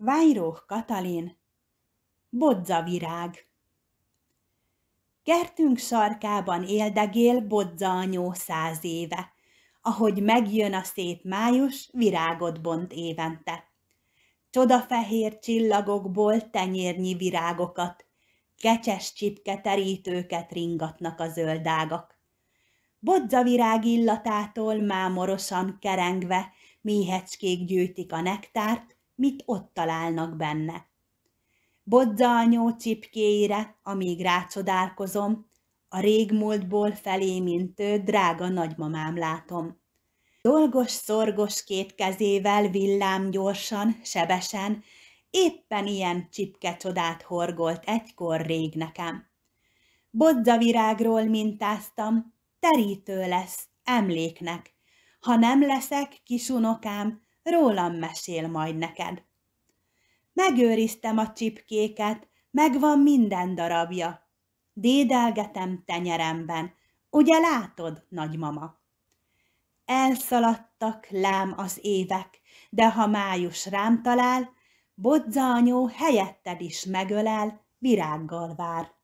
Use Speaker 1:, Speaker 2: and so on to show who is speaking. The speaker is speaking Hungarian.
Speaker 1: Vájróh Katalin, Bodzavirág Kertünk sarkában éldegél bodza anyó száz éve, ahogy megjön a szép május, virágot bont évente. Csodafehér csillagokból tenyérnyi virágokat, kecses csipke terítőket ringatnak a zöldágak. Bodzavirág illatától mámorosan kerengve méhecskék gyűjtik a nektárt, mit ott találnak benne. Bodzalnyó csipkéire, amíg rácsodálkozom, a régmúltból felé mintő drága nagymamám látom. Dolgos, szorgos két kezével villám gyorsan, sebesen, éppen ilyen csipke csodát horgolt egykor rég nekem. Bodzavirágról mintáztam, terítő lesz, emléknek. Ha nem leszek, kisunokám, rólam mesél majd neked. Megőriztem a csipkéket, megvan minden darabja. Dédelgetem tenyeremben, ugye látod, nagymama? Elszaladtak lám az évek, de ha május rám talál, bodza helyetted is megölel, virággal vár.